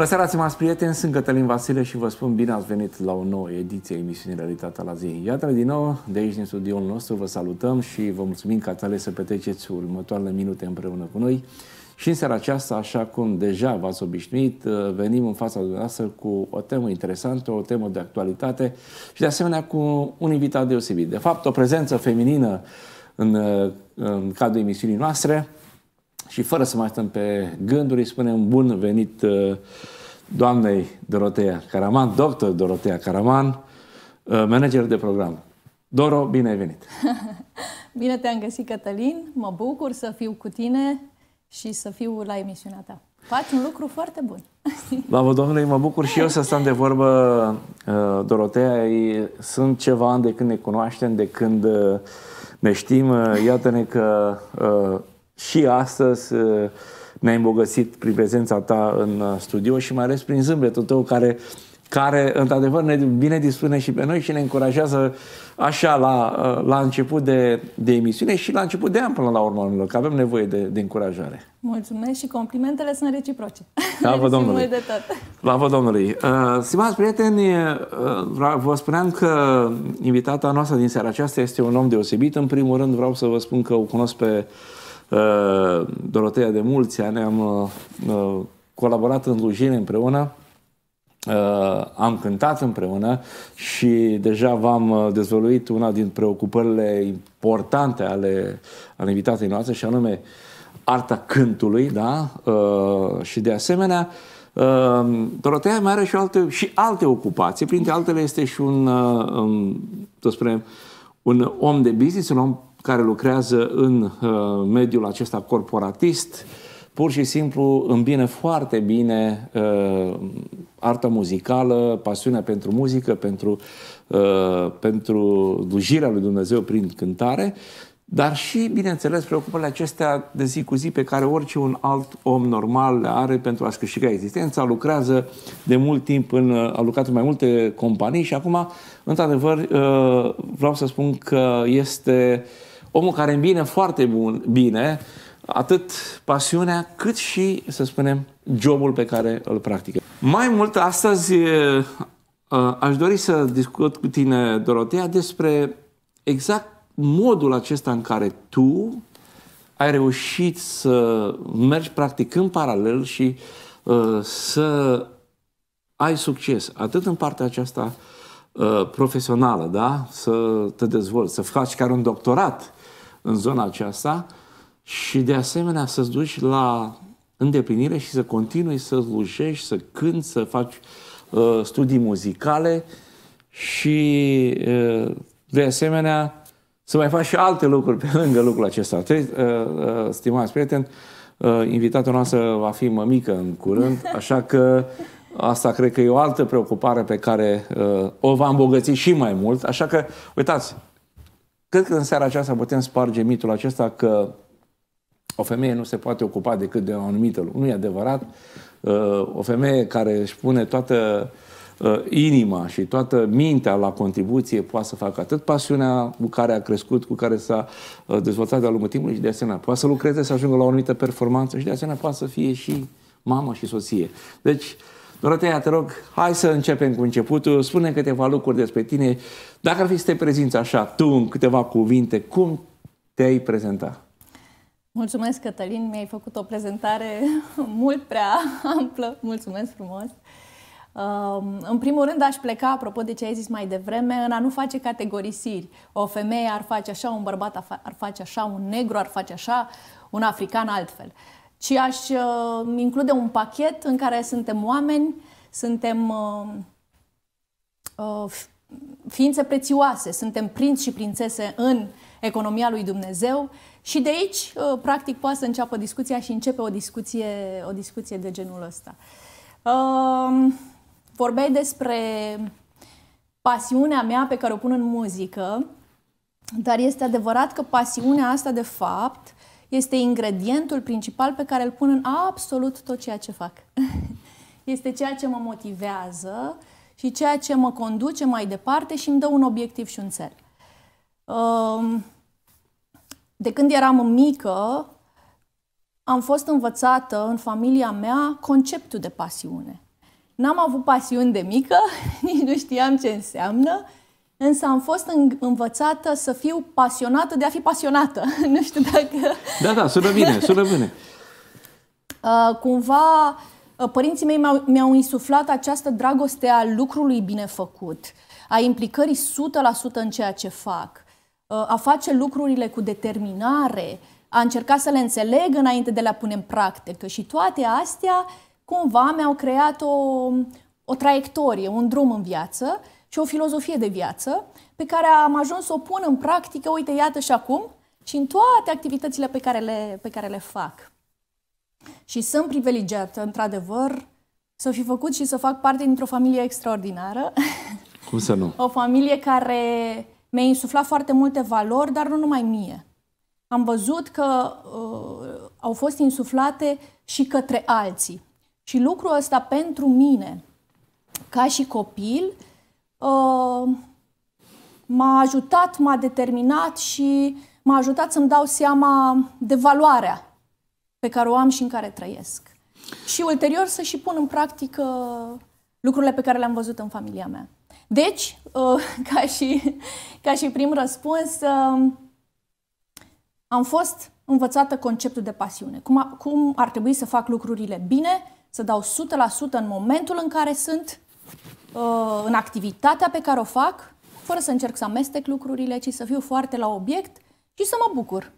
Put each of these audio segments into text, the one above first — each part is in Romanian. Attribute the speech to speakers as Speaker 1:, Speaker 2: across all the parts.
Speaker 1: Bună seara, stimați prieteni, sunt Cătălin Vasile și vă spun bine ați venit la o nouă ediție emisiunii Realitatea la zi. Iată din nou, de aici din studioul nostru, vă salutăm și vă mulțumim că ați ales să petreceți următoarele minute împreună cu noi. Și în seara aceasta, așa cum deja v-ați obișnuit, uh, venim în fața dumneavoastră cu o temă interesantă, o temă de actualitate și de asemenea cu un invitat deosebit. De fapt, o prezență feminină în, uh, în cadrul emisiunii noastre, și fără să mai stăm pe gânduri, spunem bun venit uh, doamnei Dorotea Caraman, doctor Dorotea Caraman, uh, manager de program. Doro, bine ai venit!
Speaker 2: bine te-am găsit, Cătălin! Mă bucur să fiu cu tine și să fiu la emisiunea ta. Faci un lucru foarte bun.
Speaker 1: Slavă Domnului, mă bucur și eu să stăm de vorbă, uh, Dorotea. Sunt ceva ani de când ne cunoaștem, de când ne știm. Iată-ne că și astăzi uh, ne-ai îmbogățit prin prezența ta în uh, studio și mai ales prin zâmbetul tău care, care într-adevăr ne bine dispune și pe noi și ne încurajează așa la, uh, la început de, de emisiune și la început de an până la urmă, că avem nevoie de, de încurajare.
Speaker 2: Mulțumesc și complimentele sunt reciproce.
Speaker 1: vă Domnului! La vă Domnului! Uh, stimați prieteni, uh, vă spuneam că invitata noastră din seara aceasta este un om deosebit. În primul rând vreau să vă spun că o cunosc pe uh, Eh, Dorotea de mulți ani, am eh, colaborat în Lujine împreună, eh, am cântat împreună și deja v-am dezvăluit una din preocupările importante ale, ale invitatei noastre și anume arta cântului, da? Și de asemenea, Dorotea mai are și alte, și alte ocupații, printre altele este și un, să spunem, un om de business, un om care lucrează în uh, mediul acesta corporatist, pur și simplu îmbine foarte bine uh, arta muzicală, pasiunea pentru muzică, pentru, uh, pentru dujirea lui Dumnezeu prin cântare, dar și, bineînțeles, preocupările acestea de zi cu zi pe care orice un alt om normal le are pentru a-și câștiga existența, lucrează de mult timp, în, uh, a lucrat în mai multe companii și acum, într-adevăr, uh, vreau să spun că este uh, Omul care îmbine foarte bun, bine atât pasiunea cât și, să spunem, jobul pe care îl practică. Mai mult, astăzi aș dori să discut cu tine, Dorotea, despre exact modul acesta în care tu ai reușit să mergi practic în paralel și să ai succes, atât în partea aceasta profesională, da? să te dezvolți, să faci chiar un doctorat în zona aceasta și de asemenea să-ți duci la îndeplinire și să continui să slujești, să cânti, să faci uh, studii muzicale și uh, de asemenea să mai faci și alte lucruri pe lângă lucrul acesta. Trebuie, uh, uh, stimați prieteni, uh, invitatul noastră va fi mămică în curând, așa că Asta cred că e o altă preocupare pe care uh, o va îmbogăți și mai mult. Așa că, uitați, Cred că în seara aceasta putem sparge mitul acesta că o femeie nu se poate ocupa decât de o anumită lucru. Nu e adevărat. Uh, o femeie care își pune toată uh, inima și toată mintea la contribuție poate să facă atât pasiunea cu care a crescut, cu care s-a uh, dezvoltat de-a lungul timpului și de asemenea poate să lucreze, să ajungă la o anumită performanță și de asemenea poate să fie și mamă și soție. Deci, uh, Dorotea, te rog, hai să începem cu începutul, spune câteva lucruri despre tine. Dacă ar fi să te prezinți așa, tu, în câteva cuvinte, cum te-ai prezenta?
Speaker 2: Mulțumesc, Cătălin, mi-ai făcut o prezentare mult prea amplă. Mulțumesc frumos! Um, în primul rând aș pleca, apropo de ce ai zis mai devreme, în a nu face categorisiri. O femeie ar face așa, un bărbat ar face așa, un negru ar face așa, un african altfel ci aș uh, include un pachet în care suntem oameni, suntem uh, uh, ființe prețioase, suntem prinți și prințese în economia lui Dumnezeu și de aici, uh, practic, poate să înceapă discuția și începe o discuție, o discuție de genul ăsta. Uh, vorbeai despre pasiunea mea pe care o pun în muzică, dar este adevărat că pasiunea asta, de fapt, este ingredientul principal pe care îl pun în absolut tot ceea ce fac. este ceea ce mă motivează și ceea ce mă conduce mai departe și îmi dă un obiectiv și un țel. Um, de când eram mică, am fost învățată în familia mea conceptul de pasiune. N-am avut pasiuni de mică, nici nu știam ce înseamnă, Însă am fost învățată să fiu pasionată de a fi pasionată. nu știu dacă...
Speaker 1: Da, da, sună bine, sună bine.
Speaker 2: Uh, cumva uh, părinții mei mi-au, mi insuflat această dragoste a lucrului bine făcut, a implicării 100% în ceea ce fac, uh, a face lucrurile cu determinare, a încerca să le înțeleg înainte de a le pune în practică și toate astea cumva mi-au creat o, o traiectorie, un drum în viață și o filozofie de viață pe care am ajuns să o pun în practică, uite, iată și acum, și în toate activitățile pe care le, pe care le fac. Și sunt privilegiată, într-adevăr, să fi făcut și să fac parte dintr-o familie extraordinară.
Speaker 1: Cum să nu?
Speaker 2: o familie care mi-a insuflat foarte multe valori, dar nu numai mie. Am văzut că uh, au fost insuflate și către alții. Și lucrul ăsta pentru mine, ca și copil, Ehm, m-a ajutat, m-a determinat și m-a ajutat să-mi dau seama de valoarea pe care o am și în care trăiesc. Și ulterior să și pun în practică lucrurile pe care le-am văzut în familia mea. Deci, ehm, ca și, ca și prim răspuns, ehm, am fost învățată conceptul de pasiune. Cum, cum ar trebui să fac lucrurile bine, să dau 100% în momentul în care sunt Uh, în activitatea pe care o fac, fără să încerc să amestec lucrurile, ci să fiu foarte la obiect și să mă bucur.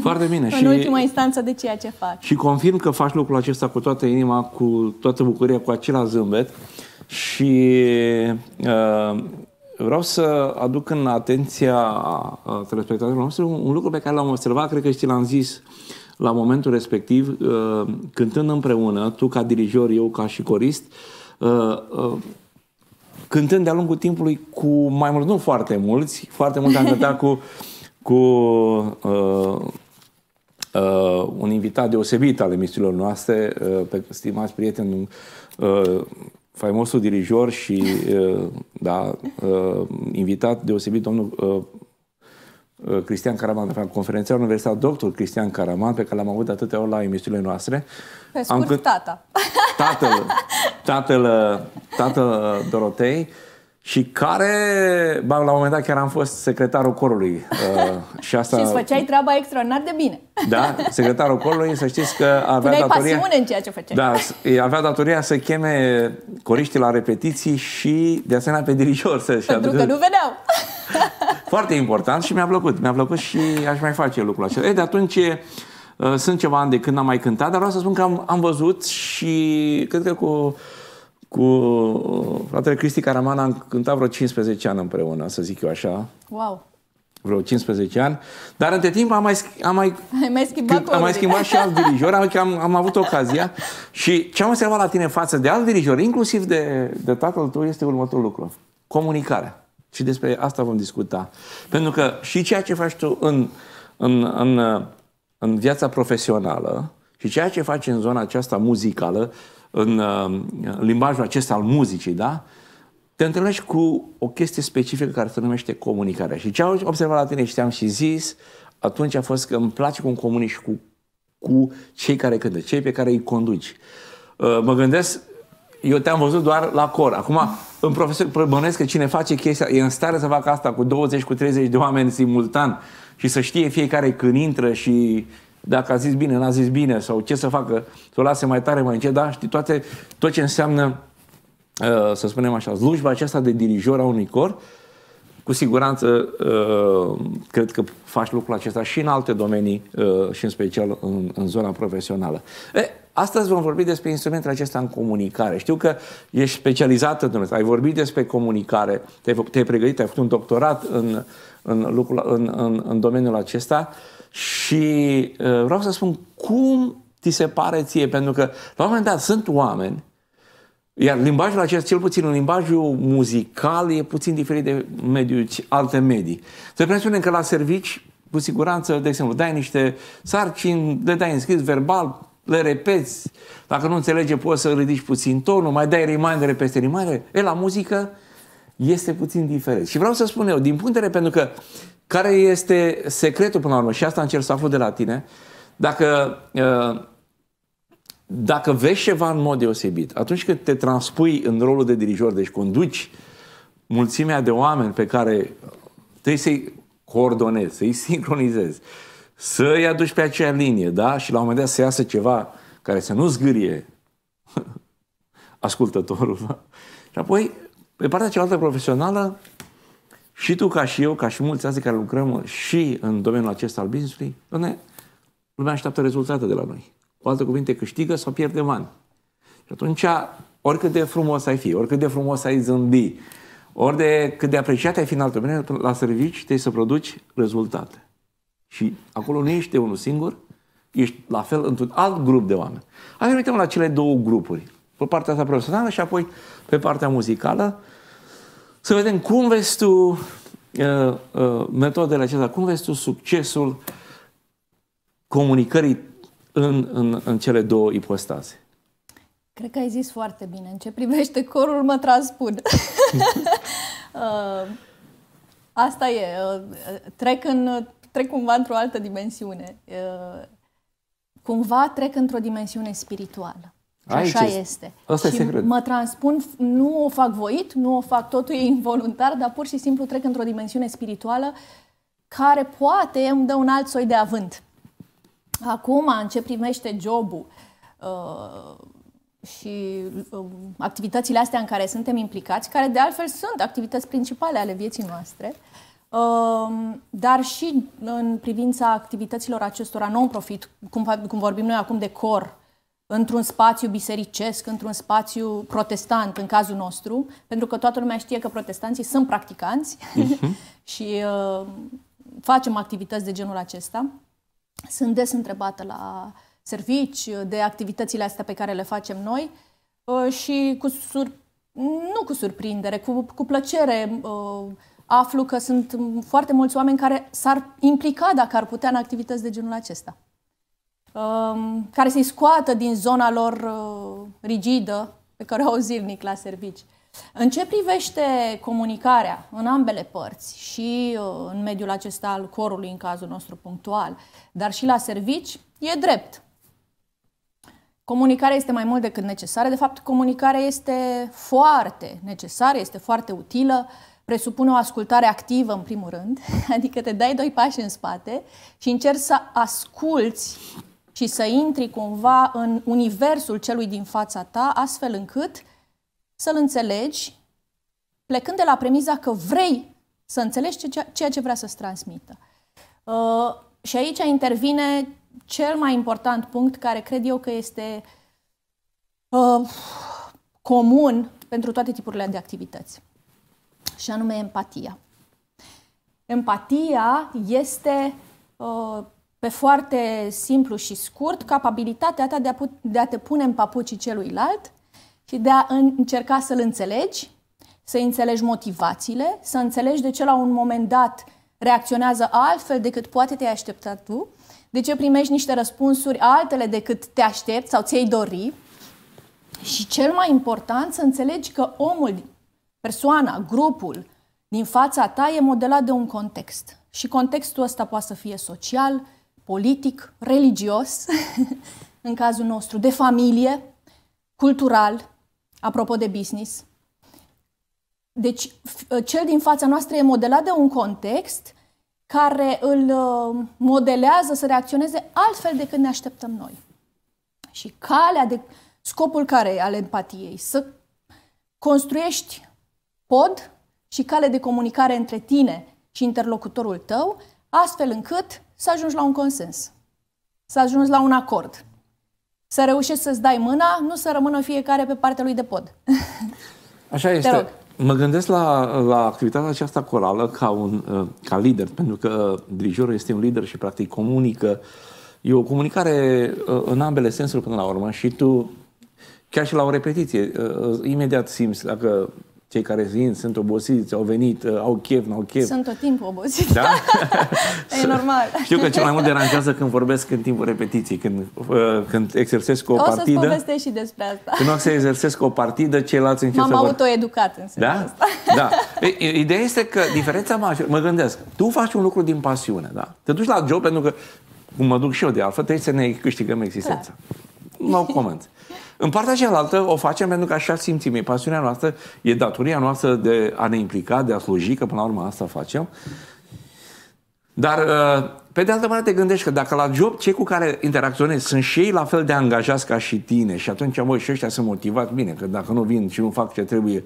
Speaker 1: Foarte bine. în și, ultima
Speaker 2: instanță de ceea ce fac.
Speaker 1: Și confirm că faci lucrul acesta cu toată inima, cu toată bucuria, cu acela zâmbet și uh, vreau să aduc în atenția uh, telespectatorilor noștri un lucru pe care l-am observat, cred că și l-am zis la momentul respectiv, uh, cântând împreună, tu ca dirijor, eu ca și corist, cântând de-a lungul timpului cu mai mult, nu foarte mulți, foarte mult am cântat cu, cu uh, uh, un invitat deosebit al emisiilor noastre, uh, pe stimați prieteni, uh, faimosul dirijor și uh, da, uh, invitat deosebit domnul uh, uh Cristian Caraman, de fapt, conferențiar universitar, doctor Cristian Caraman, pe care l-am avut atâtea ori la emisiunile noastre. Pe scurt, am cânt... tata. Tatăl, tatăl, ă, tatăl ă, Dorotei, și care, ba, la un moment dat chiar am fost secretarul corului. Uh, și asta... și îți făceai
Speaker 2: treaba extraordinar de bine. Da,
Speaker 1: secretarul corului, să știți că avea datoria... pasiune
Speaker 2: în ceea ce făceai. Da,
Speaker 1: avea datoria să cheme coriștii la repetiții și de asemenea pe dirijor să Pentru aducă... că nu vedeau. Foarte important și mi-a plăcut. Mi-a plăcut și aș mai face lucrul acesta. E, de atunci Uh, sunt ceva ani de când am mai cântat, dar vreau să spun că am, am văzut și cred că cu, cu uh, fratele Cristi Caraman am cântat vreo 15 ani împreună, să zic eu așa. Wow! vreo 15 ani, dar între timp am mai, am mai, mai schimbat, am mai schimbat și alt dirijor, am, am, am avut ocazia și ce am observat la tine față de alt dirijor, inclusiv de, de tatăl tău, este următorul lucru. Comunicarea. Și despre asta vom discuta. Pentru că și ceea ce faci tu în, în, în uh, în viața profesională și ceea ce faci în zona aceasta muzicală, în, uh, în limbajul acesta al muzicii, da? te întâlnești cu o chestie specifică care se numește comunicarea. Și ce am observat la tine și te-am și zis, atunci a fost că îmi place cum comunici cu, cu cei care cântă, cei pe care îi conduci. Uh, mă gândesc, eu te-am văzut doar la cor. Acum, în profesor, bănuiesc că cine face chestia, e în stare să facă asta cu 20, cu 30 de oameni simultan și să știe fiecare când intră și dacă a zis bine, n-a zis bine sau ce să facă, să o lase mai tare, mai încet, da? Știi, toate, tot ce înseamnă, uh, să spunem așa, slujba aceasta de dirijor a unui corp, cu siguranță, uh, cred că faci lucrul acesta și în alte domenii uh, și în special în, în zona profesională. E, astăzi vom vorbi despre instrumentul acesta în comunicare. Știu că ești specializat în ai vorbit despre comunicare, te-ai, te pregătit, ai făcut un doctorat în, în, lucrul, în, în, în domeniul acesta și uh, vreau să spun cum ti se pare ție, pentru că la un moment dat sunt oameni iar limbajul acesta, cel puțin în limbajul muzical, e puțin diferit de mediul, alte medii. Să presupunem că la servici, cu siguranță, de exemplu, dai niște sarcini, le dai înscris verbal, le repeți. Dacă nu înțelege, poți să ridici puțin tonul, mai dai remindere peste remindere. E, la muzică este puțin diferit. Și vreau să spun eu, din punct de vedere, pentru că care este secretul până la urmă, și asta încerc să aflu de la tine, dacă uh, dacă vezi ceva în mod deosebit, atunci când te transpui în rolul de dirijor, deci conduci mulțimea de oameni pe care trebuie să-i coordonezi, să-i sincronizezi, să-i aduci pe aceea linie, da? Și la un moment dat să iasă ceva care să nu zgârie ascultătorul. Da? Și apoi, pe partea cealaltă profesională, și tu ca și eu, ca și mulți alții care lucrăm și în domeniul acesta al business-ului, lumea așteaptă rezultate de la noi. Cu alte cuvinte, câștigă sau pierde bani. Și atunci, oricât de frumos ai fi, oricât de frumos ai zâmbi, ori de cât de apreciat ai fi în altă mână, la servici trebuie să produci rezultate. Și acolo nu ești de unul singur, ești la fel într-un alt grup de oameni. Hai să uităm la cele două grupuri. Pe partea ta profesională și apoi pe partea muzicală. Să vedem cum vezi tu uh, uh, metodele acestea, cum vezi tu succesul comunicării în, în, în cele două ipostaze.
Speaker 2: Cred că ai zis foarte bine. În ce privește corul, mă transpun. Uh, asta e. Uh, uh, trec, în, trec cumva într-o altă dimensiune. Cumva trec într-o dimensiune spirituală. Aici așa este. Asta și e secret. mă transpun, nu o fac voit, nu o fac, totul e involuntar, dar pur și simplu trec într-o dimensiune spirituală care poate îmi dă un alt soi de avânt. Acum, în ce primește jobul uh, și uh, activitățile astea în care suntem implicați, care de altfel sunt activități principale ale vieții noastre, uh, dar și în privința activităților acestora non-profit, cum, cum vorbim noi acum de cor, într-un spațiu bisericesc, într-un spațiu protestant, în cazul nostru, pentru că toată lumea știe că protestanții sunt practicanți uh-huh. și uh, facem activități de genul acesta. Sunt des întrebată la servici de activitățile astea pe care le facem noi uh, și cu sur... nu cu surprindere, cu, cu plăcere uh, aflu că sunt foarte mulți oameni care s-ar implica dacă ar putea în activități de genul acesta. Um, care să-i scoată din zona lor uh, rigidă pe care o au zilnic la servici. În ce privește comunicarea în ambele părți și uh, în mediul acesta al corului, în cazul nostru punctual, dar și la servici, e drept. Comunicarea este mai mult decât necesară. De fapt, comunicarea este foarte necesară, este foarte utilă, presupune o ascultare activă, în primul rând, adică te dai doi pași în spate și încerci să asculți și să intri cumva în universul celui din fața ta, astfel încât să-l înțelegi plecând de la premiza că vrei să înțelegi ceea ce vrea să-ți transmită. Uh, și aici intervine cel mai important punct care cred eu că este uh, comun pentru toate tipurile de activități, și anume empatia. Empatia este, uh, pe foarte simplu și scurt, capabilitatea ta de a, de a te pune în papucii celuilalt ci de a încerca să-l înțelegi, să înțelegi motivațiile, să înțelegi de ce la un moment dat reacționează altfel decât poate te-ai așteptat tu, de ce primești niște răspunsuri altele decât te aștepți sau ți-ai dori și cel mai important să înțelegi că omul, persoana, grupul din fața ta e modelat de un context. Și contextul ăsta poate să fie social, politic, religios, în cazul nostru, de familie, cultural, apropo de business. Deci, ă, cel din fața noastră e modelat de un context care îl ă, modelează să reacționeze altfel decât ne așteptăm noi. Și calea de scopul care e al empatiei? Să construiești pod și cale de comunicare între tine și interlocutorul tău, astfel încât să ajungi la un consens, să ajungi la un acord să reușești să-ți dai mâna, nu să rămână fiecare pe partea lui de pod.
Speaker 1: Așa este. Te rog. Mă gândesc la, la activitatea aceasta corală ca, un, uh, ca lider, pentru că dirijorul este un lider și practic comunică. E o comunicare uh, în ambele sensuri până la urmă și tu, chiar și la o repetiție, uh, imediat simți dacă cei care vin sunt obosiți, au venit, uh, au chef, n-au chef. Sunt
Speaker 2: tot timpul obosiți. Da?
Speaker 1: e normal. Știu că cel mai mult deranjează când vorbesc în timpul repetiției, când, uh, când exersez cu o, o partidă. O
Speaker 2: să-ți și despre asta. Când
Speaker 1: nu să exersez cu o partidă, ceilalți încep M-am să
Speaker 2: autoeducat în sensul da?
Speaker 1: Asta. Da. E, ideea este că diferența majoră, mă gândesc, tu faci un lucru din pasiune, da? Te duci la job pentru că, cum mă duc și eu de altfel, trebuie să ne câștigăm existența. Clar. Da no comment. În partea cealaltă o facem pentru că așa simțim. E pasiunea noastră, e datoria noastră de a ne implica, de a sluji, că până la urmă asta facem. Dar, uh, pe de altă parte, te gândești că dacă la job cei cu care interacționezi sunt și ei la fel de angajați ca și tine și atunci, voi și ăștia sunt motivați, bine, că dacă nu vin și nu fac ce trebuie,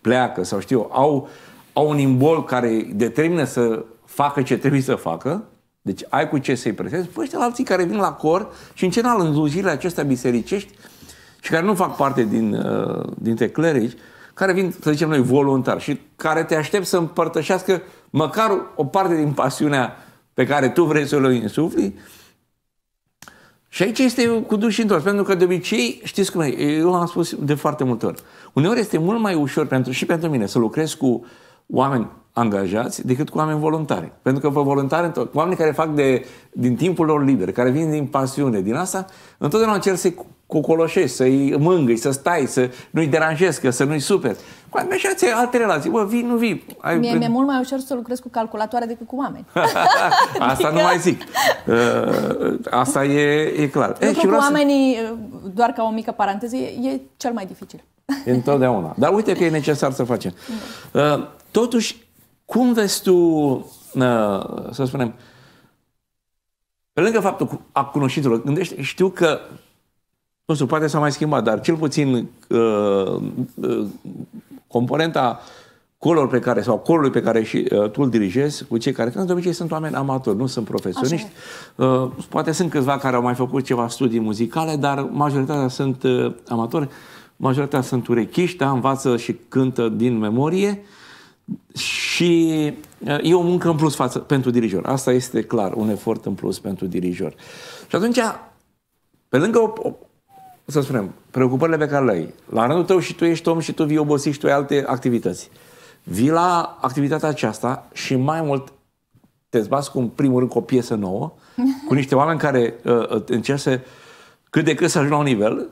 Speaker 1: pleacă sau știu, au, au un imbol care determină să facă ce trebuie să facă, deci ai cu ce să-i presezi. Păi ăștia alții care vin la cor și în general în zilele acestea bisericești și care nu fac parte din, uh, dintre clerici, care vin, să zicem noi, voluntari și care te aștept să împărtășească măcar o parte din pasiunea pe care tu vrei să o insufli. Și aici este cu duș și întors, pentru că de obicei, știți cum e, eu am spus de foarte multe ori, uneori este mult mai ușor pentru, și pentru mine să lucrez cu oameni angajați decât cu oameni voluntari. Pentru că pe voluntari, oamenii care fac de, din timpul lor liber, care vin din pasiune, din asta, întotdeauna încerc să-i cocoloșești, să-i mângâi, să stai, să nu-i deranjezi, că să nu-i superi. Cu angajații alte relații. Bă, vii, nu vii. Ai... Mie mi-e
Speaker 2: mult mai ușor să lucrez cu calculatoare decât cu oameni.
Speaker 1: asta adică... nu mai zic. Uh, asta e, e clar. e, și cu
Speaker 2: oamenii, să... Uh, doar ca o mică paranteză, e, e cel mai dificil.
Speaker 1: Întotdeauna. Dar uite că e necesar să facem. Da. Uh, totuși, cum vezi tu, uh, să spunem, pe lângă faptul a cunoștințelor, gândește, știu că, nu știu, poate s-a mai schimbat, dar cel puțin uh, uh, componenta color pe care, sau colului pe care și, uh, tu îl dirigezi cu cei care cântă, de obicei sunt oameni amatori, nu sunt profesioniști. Uh, poate sunt câțiva care au mai făcut ceva studii muzicale, dar majoritatea sunt uh, amatori, majoritatea sunt urechiști, da, învață și cântă din memorie. Uh, și uh, e o muncă în plus față, pentru dirijor. Asta este clar, un efort în plus pentru dirijor. Și atunci, pe lângă, o, o, să spunem, preocupările pe care le ai, la rândul tău și tu ești om și tu vii obosit și tu ai alte activități. Vii la activitatea aceasta și mai mult te zbați cu, în primul rând, cu o piesă nouă, cu niște oameni care uh, încerc să cât de cât să ajungi la un nivel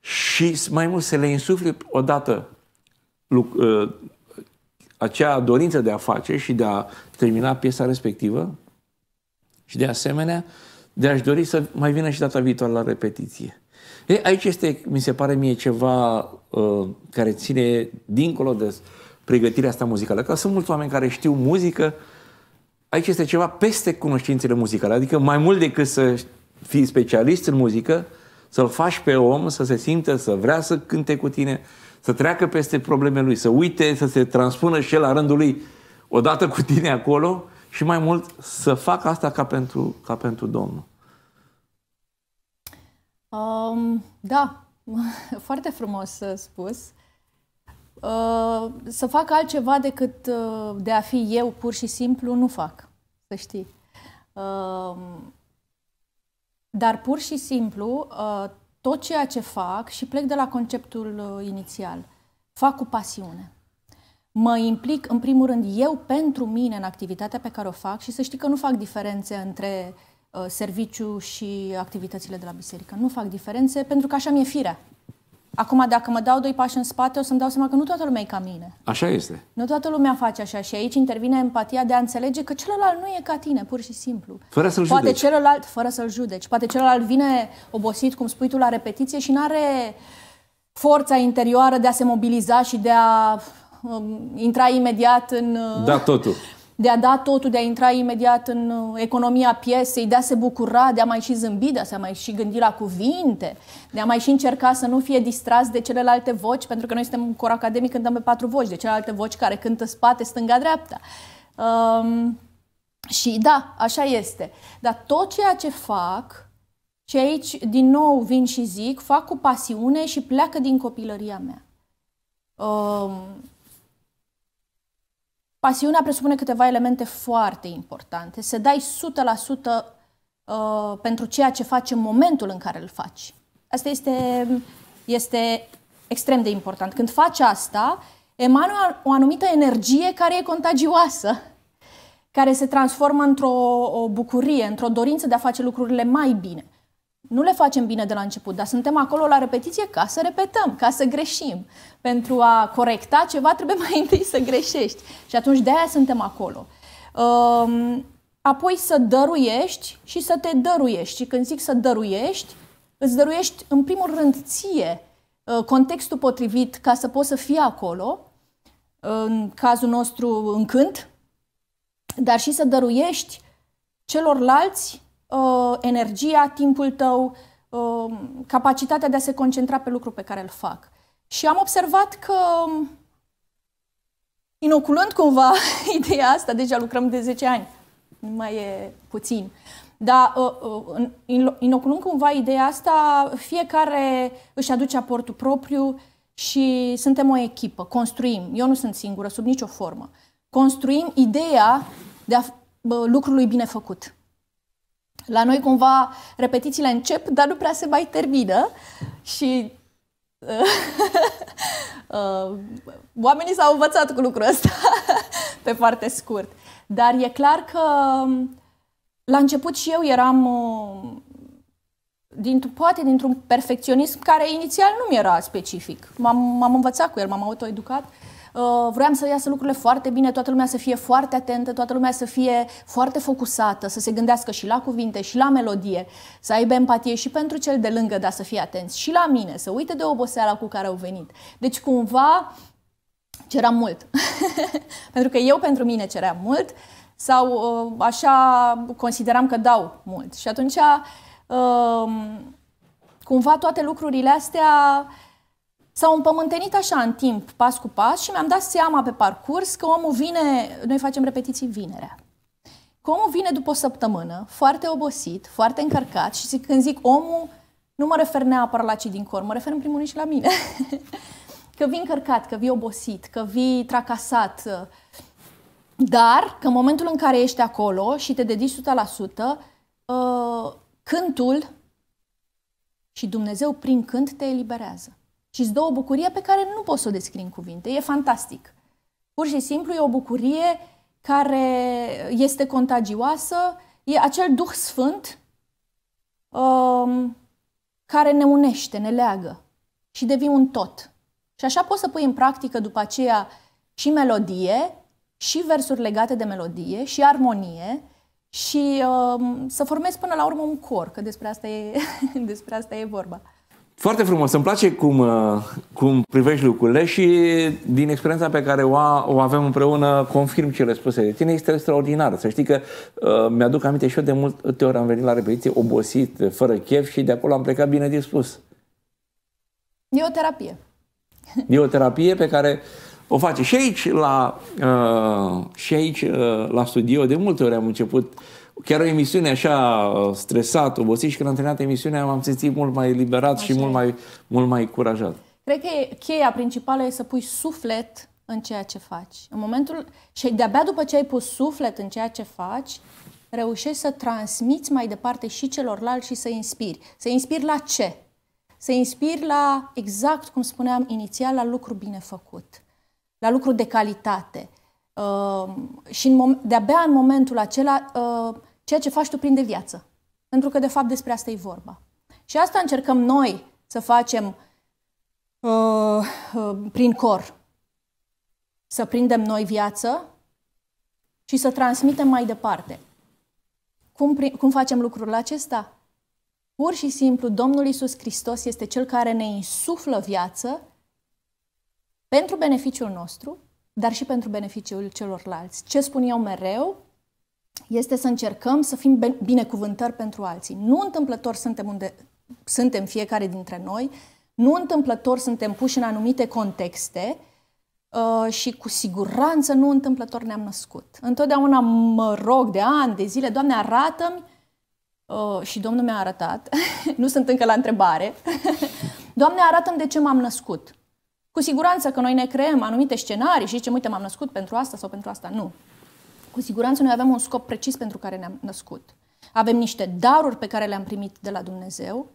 Speaker 1: și mai mult să le insufli odată uh, acea dorință de a face și de a termina piesa respectivă și de asemenea de a-și dori să mai vină și data viitoare la repetiție. E, aici este, mi se pare mie, ceva uh, care ține dincolo de pregătirea asta muzicală. Că sunt mulți oameni care știu muzică, aici este ceva peste cunoștințele muzicale. Adică mai mult decât să fii specialist în muzică, să-l faci pe om să se simtă, să vrea să cânte cu tine, să treacă peste problemele lui, să uite, să se transpună și el la rândul lui odată cu tine acolo și mai mult să facă asta ca pentru, ca pentru Domnul.
Speaker 2: Um, da, foarte frumos uh, spus. Uh, să fac altceva decât uh, de a fi eu pur și simplu, nu fac, să știi. Uh, dar pur și simplu, uh, tot ceea ce fac și plec de la conceptul uh, inițial. Fac cu pasiune. Mă implic, în primul rând, eu pentru mine în activitatea pe care o fac și să știi că nu fac diferențe între uh, serviciu și activitățile de la biserică. Nu fac diferențe pentru că așa mi-e firea. Acum, dacă mă dau doi pași în spate, o să-mi dau seama că nu toată lumea e ca mine. Așa este. Nu toată lumea face așa și aici intervine empatia de a înțelege că celălalt nu e ca tine, pur și simplu. Fără să-l Poate judeci. celălalt, fără să-l judeci. Poate celălalt vine obosit, cum spui tu, la repetiție și nu are forța interioară de a se mobiliza și de a um, intra imediat în... Da, totul de a da totul, de a intra imediat în uh, economia piesei, de a se bucura, de a mai și zâmbi, de a se mai și gândi la cuvinte, de a mai și încerca să nu fie distras de celelalte voci, pentru că noi suntem un cor academic, cântăm pe patru voci, de celelalte voci care cântă spate, stânga, dreapta. Um, și da, așa este. Dar tot ceea ce fac, și aici din nou vin și zic, fac cu pasiune și pleacă din copilăria mea. Um, Pasiunea presupune câteva elemente foarte importante. Să dai 100% uh, pentru ceea ce faci în momentul în care îl faci. Asta este, este extrem de important. Când faci asta, emani o anumită energie care e contagioasă, care se transformă într-o bucurie, într-o dorință de a face lucrurile mai bine nu le facem bine de la început, dar suntem acolo la repetiție ca să repetăm, ca să greșim. Pentru a corecta ceva trebuie mai întâi să greșești și atunci de aia suntem acolo. Um, apoi să dăruiești și să te dăruiești. Și când zic să dăruiești, îți dăruiești în primul rând ție uh, contextul potrivit ca să poți să fii acolo, uh, în cazul nostru încânt, dar și să dăruiești celorlalți Uh, energia, timpul tău, uh, capacitatea de a se concentra pe lucrul pe care îl fac. Și am observat că, um, inoculând cumva ideea asta, deja lucrăm de 10 ani, nu mai e puțin, dar uh, inoculând cumva ideea asta, fiecare își aduce aportul propriu și suntem o echipă, construim. Eu nu sunt singură, sub nicio formă. Construim ideea de a, lucrului bine făcut. La noi cumva repetițiile încep, dar nu prea se mai termină și uh, oamenii s-au învățat cu lucrul ăsta pe foarte scurt. Dar e clar că um, la început și eu eram um, dintr poate dintr-un perfecționism care inițial nu mi era specific. M-am, m-am învățat cu el, m-am autoeducat. Uh, Uh, Vreau să iasă lucrurile foarte bine, toată lumea să fie foarte atentă, toată lumea să fie foarte focusată, să se gândească și la cuvinte, și la melodie, să aibă empatie și pentru cel de lângă, dar să fie atenți și la mine, să uite de oboseala cu care au venit. Deci cumva ceram mult. pentru că eu pentru mine ceream mult sau uh, așa consideram că dau mult. Și atunci uh, cumva toate lucrurile astea s-au împământenit așa în timp, pas cu pas, și mi-am dat seama pe parcurs că omul vine, noi facem repetiții vinerea, că omul vine după o săptămână, foarte obosit, foarte încărcat și când zic omul, nu mă refer neapărat la cei din cor, mă refer în primul rând și la mine. că vii încărcat, că vii obosit, că vii tracasat, dar că în momentul în care ești acolo și te dedici 100%, uh, cântul și Dumnezeu prin cânt te eliberează și îți dă o bucurie pe care nu poți să o descrii în cuvinte. E fantastic. Pur și simplu e o bucurie care este contagioasă, e acel Duh Sfânt um, care ne unește, ne leagă și devii un tot. Și așa poți să pui în practică după aceea și melodie, și versuri legate de melodie, și armonie, și um, să formezi până la urmă un cor, că despre asta e, despre asta e vorba.
Speaker 1: Foarte frumos, îmi place cum, uh, cum privești lucrurile și din experiența pe care o, a, o avem împreună, confirm cele spuse de tine, este extraordinară. Să știi că uh, mi-aduc aminte și eu de multe ori am venit la repetiție obosit, fără chef și de acolo am plecat bine dispus.
Speaker 2: E o terapie.
Speaker 1: E o terapie pe care o face și aici la, uh, și aici, uh, la studio. De multe ori am început uh, chiar o emisiune așa uh, stresat, obosit și când am terminat emisiunea m-am simțit mult mai liberat așa și mult mai, mult mai curajat.
Speaker 2: Cred că cheia principală e să pui suflet în ceea ce faci. În momentul și de-abia după ce ai pus suflet în ceea ce faci, reușești să transmiți mai departe și celorlalți și să inspiri. Să inspiri la ce? Să inspiri la, exact cum spuneam inițial, la lucru bine făcut, la lucru de calitate, Ehm, și în mom- de-abia în momentul acela ehm, ceea ce faci tu prinde viață. Pentru că, de fapt, despre asta e vorba. Și asta încercăm noi să facem uh, uh, prin cor. Să prindem noi viață și să transmitem mai departe. Cum, cum facem lucrul acesta? Pur și simplu, Domnul Isus Hristos este cel care ne insuflă viață pentru beneficiul nostru dar și pentru beneficiul celorlalți. Ce spun eu mereu este să încercăm să fim binecuvântări pentru alții. Nu întâmplător suntem unde suntem fiecare dintre noi, nu întâmplător suntem puși în anumite contexte uh, și cu siguranță nu întâmplător ne-am născut. Întotdeauna mă rog de ani, de zile, Doamne, arată-mi uh, și Domnul mi-a arătat, nu sunt încă la întrebare, Doamne, arată-mi de ce m-am născut. Cu siguranță că noi ne creăm anumite scenarii și zicem, uite, m-am născut pentru asta sau pentru asta. Nu. Cu siguranță noi avem un scop precis pentru care ne-am născut. Avem niște daruri pe care le-am primit de la Dumnezeu,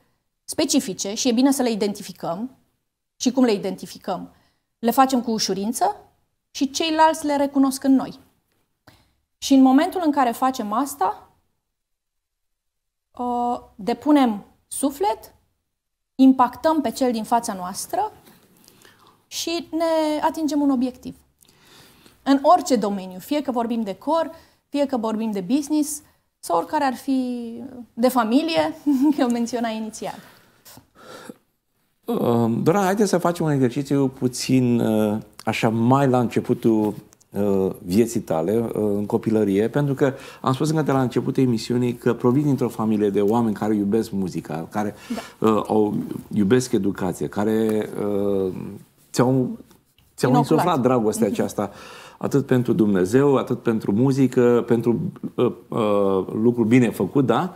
Speaker 2: specifice, și e bine să le identificăm. Și cum le identificăm? Le facem cu ușurință și ceilalți le recunosc în noi. Și în momentul în care facem asta, uh, depunem suflet, impactăm pe cel din fața noastră și ne atingem un obiectiv. În orice domeniu, fie că vorbim de cor, fie că vorbim de business sau oricare ar fi de familie, că o menționai inițial.
Speaker 1: Um, Dora, haideți să facem un exercițiu puțin uh, așa mai la începutul uh, vieții tale uh, în copilărie, pentru că am spus încă de la începutul emisiunii că provin dintr-o familie de oameni care iubesc muzica, care da. uh, au, iubesc educație, care uh, ți-au, ți-au insuflat dragostea mhm. aceasta. Atât pentru Dumnezeu, atât pentru muzică, pentru uh, uh, lucruri bine făcut, da?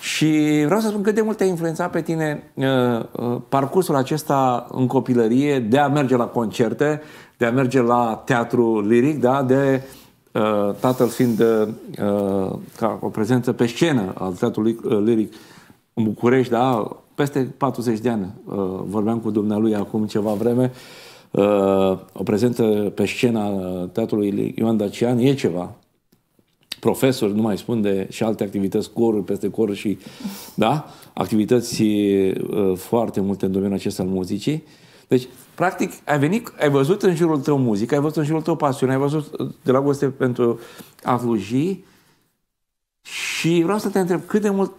Speaker 1: Și vreau să spun cât de mult te-a influențat pe tine uh, uh, parcursul acesta în copilărie de a merge la concerte, de a merge la teatru liric, da? de uh, tatăl fiind uh, uh ca o prezență pe scenă al teatrului uh, liric în București, da? peste 40 de ani, uh, vorbeam cu dumnealui acum ceva vreme, uh, o prezentă pe scena uh, Teatrului Ioan Dacian, e ceva. Profesori, nu mai spun, de, și alte activități, coruri peste coruri și, da, activități foarte multe în domeniul acesta al muzicii. Deci, practic, ai venit, ai văzut în jurul tău muzică, ai văzut în jurul tău pasiune, ai văzut dragoste pentru a sluji și vreau să te întreb cât de mult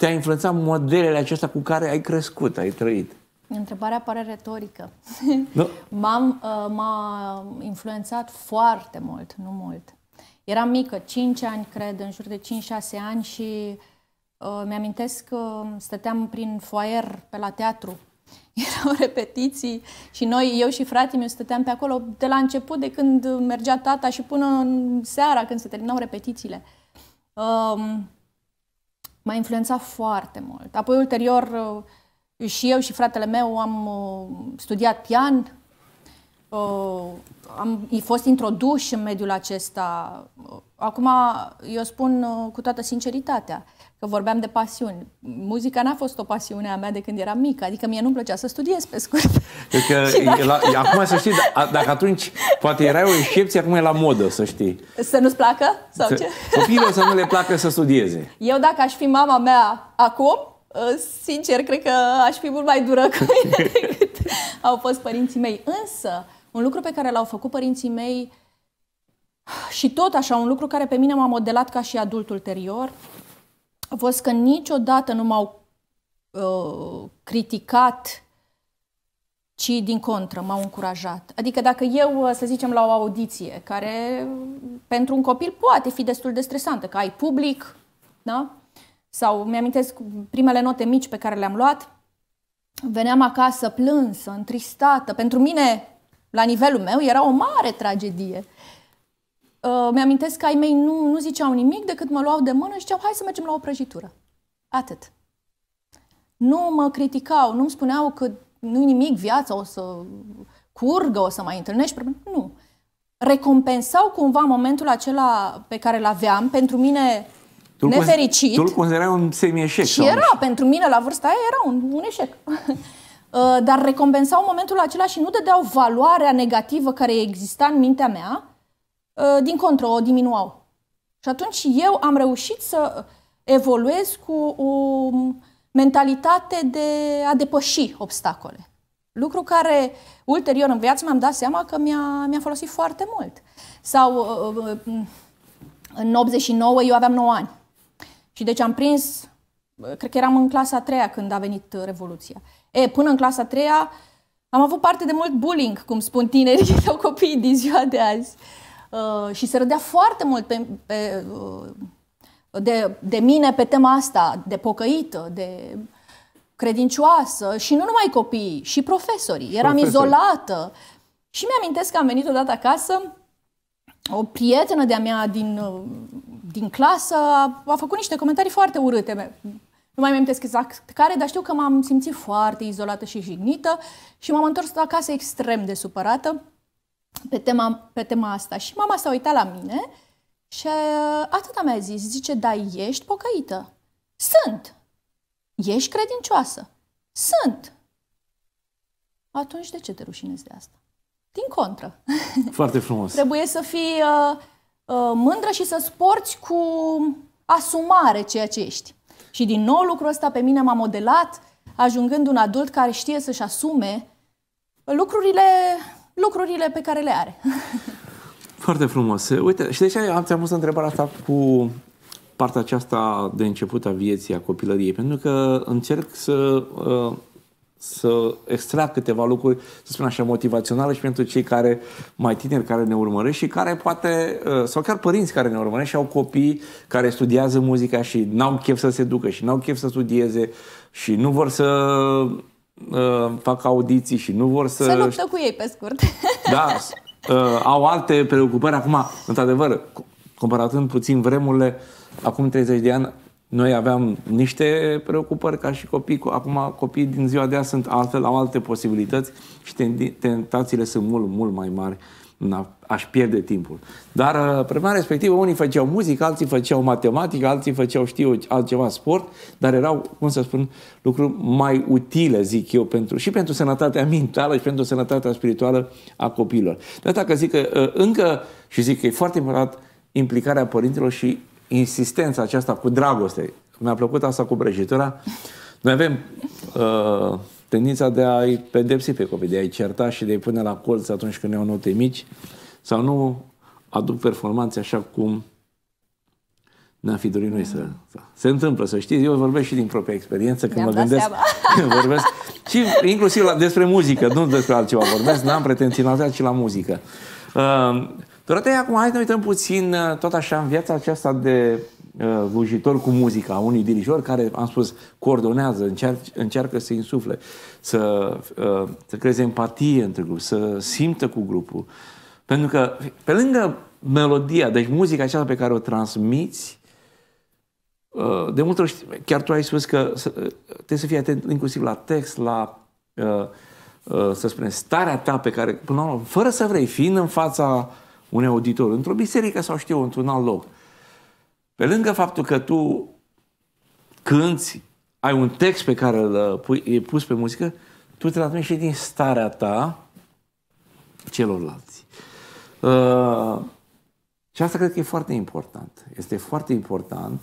Speaker 1: te-a influențat modelele acestea cu care ai crescut, ai trăit?
Speaker 2: Întrebarea pare retorică. Nu? m a m-a influențat foarte mult, nu mult. Eram mică, 5 ani, cred, în jur de 5-6 ani și uh, mi-amintesc că stăteam prin foaier pe la teatru. Erau repetiții și noi, eu și fratele meu, stăteam pe acolo de la început, de când mergea tata și până în seara, când se terminau repetițiile. Uh, m-a influențat foarte mult. Apoi, ulterior, uh, și eu și fratele meu am uh, studiat pian, uh, am fost introduși în mediul acesta. Acum, eu spun cu toată sinceritatea, Că vorbeam de pasiuni. Muzica n-a fost o pasiune a mea de când eram mică. Adică mie nu-mi plăcea să studiez pe scurt. Că dacă... la, acum să știi,
Speaker 1: da, dacă atunci poate era o excepție, acum e la modă, să știi.
Speaker 2: Să nu-ți placă? Sau să, ce?
Speaker 1: să nu le placă să studieze.
Speaker 2: Eu dacă aș fi mama mea acum, ă, sincer, cred că aș fi mult mai dură cu mine decât au fost părinții mei. Însă, un lucru pe care l-au făcut părinții mei și tot așa, un lucru care pe mine m-a modelat ca și adult ulterior, a fost că niciodată nu m-au uh, criticat, ci din contră m-au încurajat. Adică dacă eu, uh, să zicem, la o audiție, care mm, pentru un copil poate fi destul de stresantă, că ai public, da? sau mi-amintesc primele note mici pe care le-am luat, veneam acasă plânsă, întristată. Pentru mine, la nivelul meu, era o mare tragedie. Uh, mi-amintesc că ai mei nu, nu ziceau nimic decât mă luau de mână și ziceau hai să mergem la o prăjitură. Atât. Nu mă criticau, nu-mi spuneau că nu-i nimic, viața o să curgă, o să mai întâlnești probleme. Nu. Recompensau cumva momentul acela pe care îl aveam, pentru mine
Speaker 1: tu nefericit. Tu îl considerai un semi-eșec. Și era, nu?
Speaker 2: pentru mine la vârsta aia era un, un eșec. Uh, dar recompensau momentul acela și nu dădeau valoarea negativă care exista în mintea mea, Uh, din contră, o diminuau. Și atunci eu am reușit să evoluez cu o mentalitate de a depăși obstacole. Lucru care, ulterior, în viață mi-am dat seama că mi-a, mi-a folosit foarte mult. Sau uh, uh, în 89 eu aveam 9 ani. Și deci am prins, cred că eram în clasa a treia când a venit Revoluția. E, până în clasa a treia am avut parte de mult bullying, cum spun tinerii sau copiii din ziua de azi. Uh, Uh, și se rădea foarte mult pe, pe, uh, de, de mine pe tema asta, de pocăită, de credincioasă și nu numai copiii, și profesorii. Eram Profesor. izolată și mi-amintesc că am venit odată acasă, o prietenă de-a mea din, uh, din clasă a, a făcut niște comentarii foarte urâte. Nu mai mi-amintesc exact care, dar știu că m-am simțit foarte izolată și jignită și m-am întors acasă extrem de supărată pe tema, pe tema asta. Și mama s-a uitat la mine și uh, atâta mi-a zis, zice, da, ești pocăită. Sunt. Ești credincioasă. Sunt. Atunci de ce te rușinezi de asta? Din contră.
Speaker 1: Foarte frumos.
Speaker 2: Trebuie să fii uh, uh, mândră și să sporți cu asumare ceea ce ești. Și din nou lucrul ăsta pe mine m-a modelat, ajungând un adult care știe să-și asume lucrurile lucrurile pe care le are.
Speaker 1: Foarte frumos. Uite, și de ce am ți-am pus întrebarea asta cu partea aceasta de început a vieții, a copilăriei? Pentru că încerc să, uh, să extrag câteva lucruri, să spun așa, motivaționale și pentru cei care mai tineri care ne urmăresc și care poate, uh, sau chiar părinți care ne urmăresc și au copii care studiază muzica și n-au chef să se ducă și n-au chef să studieze și nu vor să Uh, fac audiții și nu vor să... Să luptă cu
Speaker 2: ei, pe scurt. Da,
Speaker 1: uh, au alte preocupări. Acum, într-adevăr, comparatând puțin vremurile, acum 30 de ani, noi aveam niște preocupări ca și copii. Acum copiii din ziua de azi sunt altfel, au alte posibilități și tentațiile sunt mult, mult mai mari aș pierde timpul. Dar uh, pe vremea respectivă unii făceau muzică, alții făceau matematică, alții făceau, știu, altceva sport, dar erau, cum să spun, lucruri mai utile, zic eu, pentru, și pentru sănătatea mentală și pentru sănătatea spirituală a copiilor. De că zic că uh, încă, și zic că e foarte important implicarea părinților și insistența aceasta cu dragoste. Mi-a plăcut asta cu brăjitura. Noi avem uh, tendința de a-i pedepsi pe copii, de a-i certa și de a-i pune la colț atunci când au note mici sau nu aduc performanțe așa cum n-am fi dorit noi da. să, Se întâmplă, să știți, eu vorbesc și din propria experiență când mă gândesc, vorbesc și inclusiv la, despre muzică, nu despre altceva vorbesc, n-am pretenții la ci la muzică. Uh, Dorotea, acum hai să ne uităm puțin tot așa în viața aceasta de Uh, vujitor cu muzica, unui dirijor care, am spus, coordonează, încearcă, încearcă să insufle, uh, să, să creeze empatie între grup, să simtă cu grupul. Pentru că, pe lângă melodia, deci muzica aceasta pe care o transmiți, uh, de multe ori, chiar tu ai spus că trebuie să fii atent inclusiv la text, la, să spunem, starea ta pe care, până la urmă, fără să vrei, fiind în fața unui auditor, într-o biserică sau știu, într-un alt loc, pe lângă faptul că tu cânti, ai un text pe care îl uh, pui, e pus pe muzică, tu te transmiți și din starea ta celorlalți. Uh, și asta cred că e foarte important. Este foarte important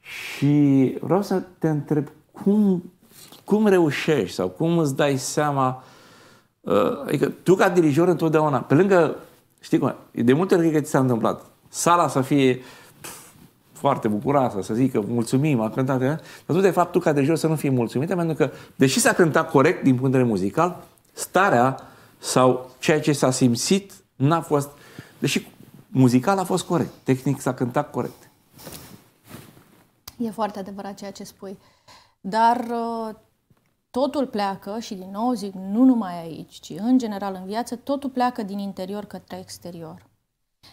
Speaker 1: și vreau să te întreb cum, cum reușești sau cum îți dai seama uh, adică tu ca dirijor întotdeauna, pe lângă, știi cum, de multe ori cred că ți s-a întâmplat, sala să fie uh, foarte bucuroasă, să zică mulțumim, a cântat, dar tu de fapt tu ca de să nu fii mulțumită, pentru că, deși s-a cântat corect din punct de vedere muzical, starea sau ceea ce s-a simțit n-a fost, deși muzical a fost corect, tehnic s-a cântat corect.
Speaker 2: E foarte adevărat ceea ce spui, dar uh, totul pleacă și din nou zic, nu numai aici, ci în general în viață, totul pleacă din interior către exterior.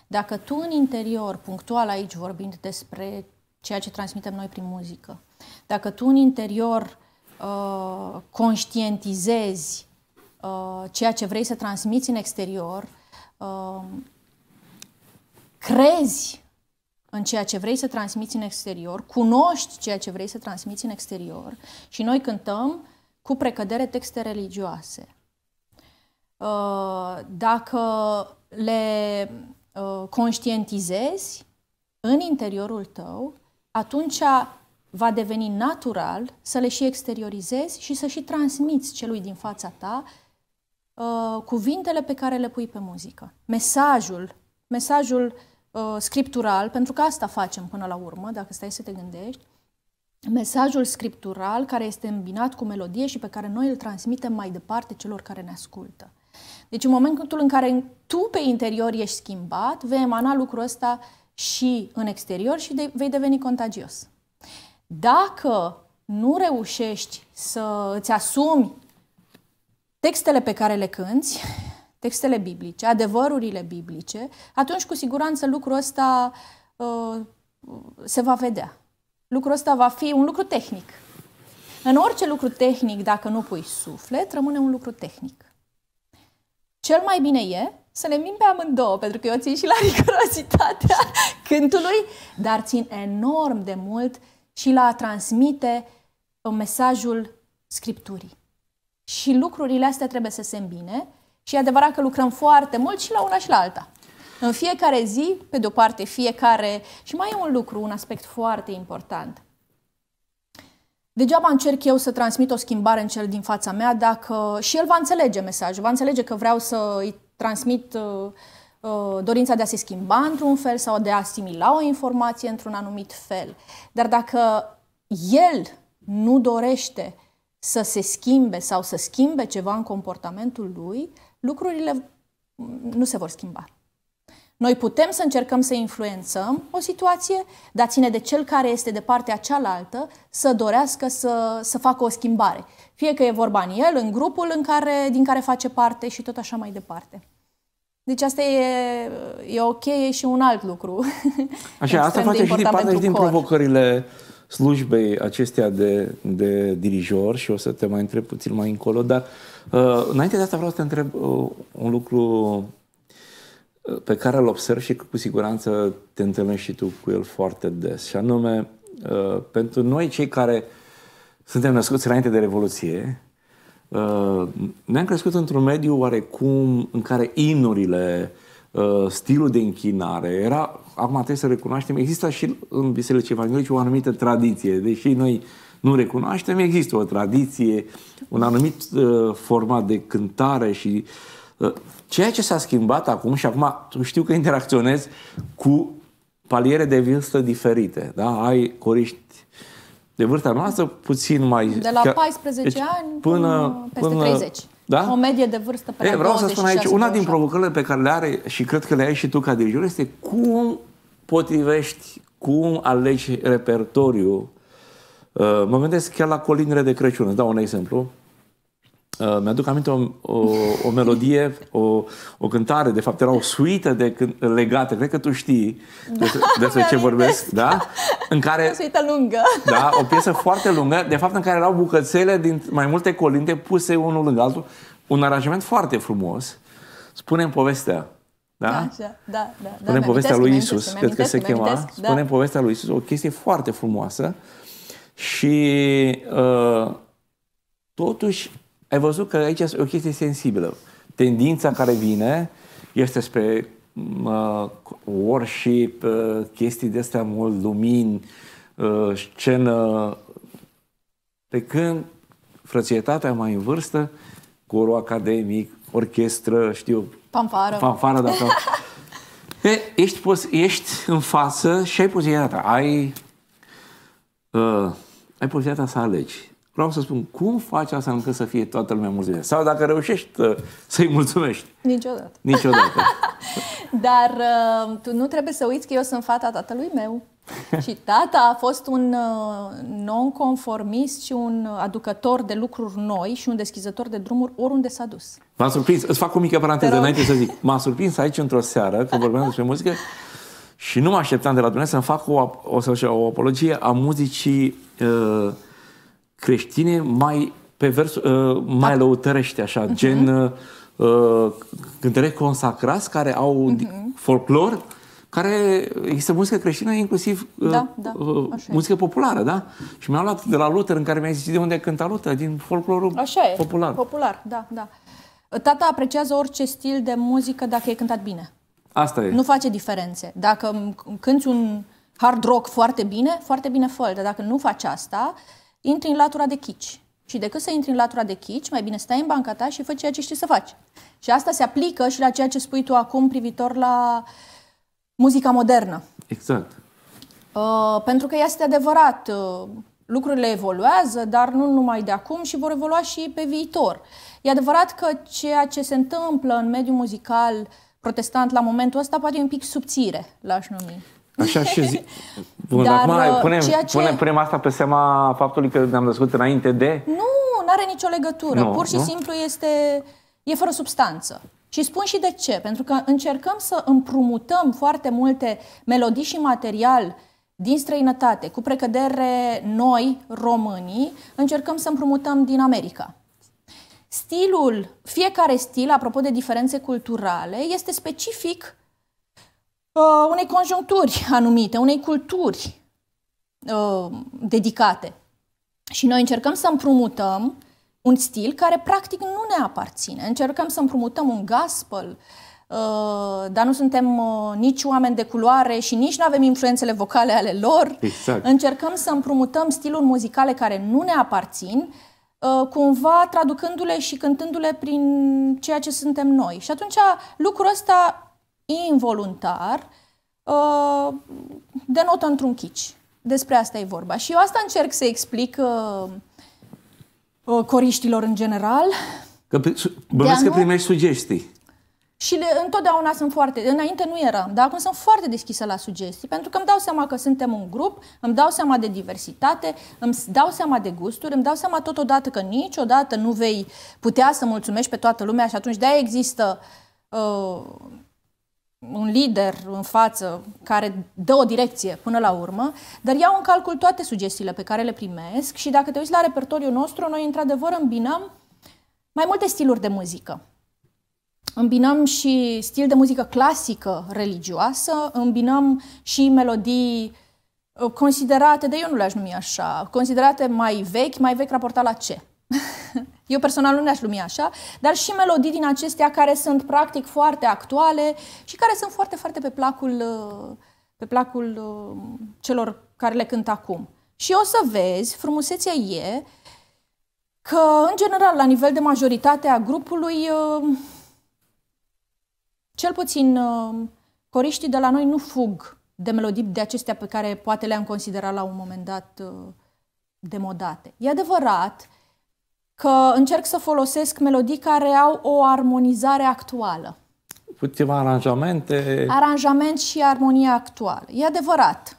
Speaker 2: Dacă tu în interior, punctual aici vorbind despre ceea ce transmitem noi prin muzică, dacă tu în interior uh, conștientizezi uh, ceea ce vrei să transmiți în exterior, uh, crezi în ceea ce vrei să transmiți în exterior, cunoști ceea ce vrei să transmiți în exterior și noi cântăm cu precădere texte religioase. Uh, dacă le Uh, conștientizezi în interiorul tău, atunci va deveni natural să le și exteriorizezi și să și transmiți celui din fața ta uh, cuvintele pe care le pui pe muzică. Mesajul, mesajul uh, scriptural, pentru că asta facem până la urmă, dacă stai să te gândești, mesajul scriptural care este îmbinat cu melodie și pe care noi îl transmitem mai departe celor care ne ascultă. Deci în momentul în care tu pe interior ești schimbat, vei emana lucrul ăsta și în exterior și de, vei deveni contagios. Dacă nu reușești să îți asumi textele pe care le cânți, textele biblice, adevărurile biblice, atunci cu siguranță lucrul ăsta uh, se va vedea. Lucrul ăsta va fi un lucru tehnic. În orice lucru tehnic, dacă nu pui suflet, rămâne un lucru tehnic. Cel mai bine e să ne mim amândouă, pentru că eu țin și la rigurozitatea cântului, dar țin enorm de mult și la a transmite uh, mesajul Scripturii. Și lucrurile astea trebuie să se îmbine și e adevărat că lucrăm foarte mult și la una și la alta. În fiecare zi, pe de-o parte, fiecare... Și mai e un lucru, un aspect foarte important. Degeaba încerc eu să transmit o schimbare în cel din fața mea dacă și el va înțelege mesajul, va înțelege că vreau să îi transmit uh, uh, dorința de a se schimba într-un fel sau de a asimila o informație într-un anumit fel. Dar dacă el nu dorește să se schimbe sau să schimbe ceva în comportamentul lui, lucrurile mm, nu se vor schimba. Noi putem să încercăm să influențăm o situație, dar ține de cel care este de partea cealaltă să dorească să, să facă o schimbare. Fie că e vorba în el, în grupul în care, din care face parte și tot așa mai departe. Deci asta e, e o cheie și un alt lucru. Așa, asta face și din parte și din cor.
Speaker 1: provocările slujbei acestea de, de dirijor și o să te mai întreb puțin mai încolo, dar uh, înainte de asta vreau să te întreb uh, un lucru pe care îl observ și cu siguranță te întâlnești și tu cu el foarte des. Și anume, uh, pentru noi cei care suntem născuți înainte de Revoluție, uh, ne-am crescut într-un mediu oarecum în care inurile, uh, stilul de închinare era, acum trebuie să recunoaștem, există și în Bisericii Evanghelice o anumită tradiție, deși noi nu recunoaștem, există o tradiție, un anumit format de cântare și Ceea ce s-a schimbat acum și acum știu că interacționez cu paliere de vârstă diferite. Da? Ai coriști de vârsta noastră puțin mai... De la 14 deci, ani până, peste până, 30. Da? O medie
Speaker 2: de vârstă pe Ei, Vreau să spun aici, una din
Speaker 1: provocările pe care le are și cred că le ai și tu ca dirijor este cum potrivești, cum alegi repertoriul. Uh, mă gândesc chiar la colinele de Crăciun. Îți dau un exemplu. Uh, mi-aduc aminte o, o, o melodie, o, o cântare, de fapt era o suită de când, legate, cred că tu știi despre, da, despre ce vorbesc, da? În care, o
Speaker 2: suită lungă. Da,
Speaker 1: o piesă foarte lungă, de fapt în care erau bucățele din mai multe colinte puse unul lângă altul, un aranjament foarte frumos. Spunem povestea, da? da?
Speaker 2: Da, da, da. Spunem da, povestea lui Isus, cred că se chema. Amintesc, da.
Speaker 1: povestea lui Isus, o chestie foarte frumoasă și uh, totuși ai văzut că aici e o chestie sensibilă. Tendința care vine este spre uh, worship, uh, chestii de astea mult, lumini, uh, scenă, pe când frățietatea mai în vârstă, coro academic, orchestră, știu...
Speaker 2: Panfară. Panfară, dacă...
Speaker 1: Da. e, ești, pus, ești în față și ai posibilitatea. Ai, uh, ai posibilitatea să alegi. Vreau să spun, cum faci asta încât să fie toată lumea mulțumită? Sau dacă reușești uh, să-i mulțumești? Niciodată. Niciodată.
Speaker 2: Dar uh, tu nu trebuie să uiți că eu sunt fata tatălui meu. și tata a fost un uh, nonconformist și un aducător de lucruri noi și un deschizător de drumuri oriunde s-a dus.
Speaker 1: M-a surprins, îți fac o mică paranteză înainte să zic. M-a surprins aici într-o seară, când vorbeam despre muzică, și nu mă așteptam de la dumneavoastră să-mi fac o, o, o, o apologie a muzicii uh, creștine mai pe vers, uh, mai da. lăutărește așa, uh-huh. gen uh, cântăreți consacrați care au uh-huh. folclor, care există muzică creștină, inclusiv uh, da, da, uh, muzică populară, da? Și mi-am luat de la Luther, în care mi-a zis de unde cânta Luther, din folclorul așa e, popular.
Speaker 2: popular, da, da. Tata apreciază orice stil de muzică dacă e cântat bine. Asta e. Nu face diferențe. Dacă cânti un hard rock foarte bine, foarte bine fol, Dar dacă nu faci asta, uh, intri în latura de chici. Și decât să intri în latura de chici, mai bine stai în banca ta și faci ceea ce știi să faci. Și asta se aplică și la ceea ce spui tu acum privitor la muzica modernă. Exact. Uh, pentru că este adevărat, uh, lucrurile evoluează, dar nu numai de acum și vor evolua și pe viitor. E adevărat că ceea ce se întâmplă în mediul muzical protestant la momentul ăsta poate e un pic subțire, l-aș numi.
Speaker 1: Așa și zi... Bun, Dar, acum uh, punem, ce... punem, punem asta pe seama faptului că ne-am născut înainte de... Nu,
Speaker 2: nu are nicio legătură. Nu, Pur și nu? simplu este... e fără substanță. Și spun și de ce. Pentru că încercăm să împrumutăm foarte multe melodii și material din străinătate, cu precădere noi, românii, încercăm să împrumutăm din America. Stilul, fiecare stil, apropo de diferențe culturale, este specific uh, unei conjuncturi anumite, unei culturi uh, dedicate. Și noi încercăm să împrumutăm un stil care practic nu ne aparține. Încercăm să împrumutăm un gospel, uh, dar nu suntem uh, nici oameni de culoare și nici nu avem influențele vocale ale lor. Exact. Încercăm să împrumutăm stiluri muzicale care nu ne aparțin, uh, cumva traducându-le și cântându-le prin ceea ce suntem noi. Și atunci lucrul ăsta involuntar uh, denotă într-un chici. Despre asta e vorba. Și eu asta încerc să explic uh, uh, coriștilor în general.
Speaker 1: Că bănuiesc că primești sugestii.
Speaker 2: Și le, întotdeauna sunt foarte, înainte nu eram, dar acum sunt foarte deschisă la sugestii, pentru că îmi dau seama că suntem un grup, îmi dau seama de diversitate, îmi dau seama de gusturi, îmi dau seama totodată că niciodată nu vei putea să mulțumești pe toată lumea și atunci de-aia există uh, un lider în față care dă o direcție până la urmă, dar iau în calcul toate sugestiile pe care le primesc și dacă te uiți la repertoriul nostru, noi într-adevăr îmbinăm mai multe stiluri de muzică. Îmbinăm și stil de muzică clasică religioasă, îmbinăm și melodii uh, considerate, de eu nu le-aș numi așa, considerate mai vechi, mai vechi raportat la ce? Eu personal nu le-aș lumi așa, dar și melodii din acestea care sunt practic foarte actuale și care sunt foarte, foarte pe placul, uh, pe placul uh, celor care le cânt acum. Și o să vezi, frumusețea e că, în general, la nivel de majoritate a grupului, uh, cel puțin coriștii de la noi nu fug de melodii de acestea pe care poate le-am considerat la un moment dat demodate. E adevărat că încerc să folosesc melodii care au o armonizare actuală.
Speaker 1: Câteva aranjamente.
Speaker 2: Aranjament și armonie actuală. E adevărat.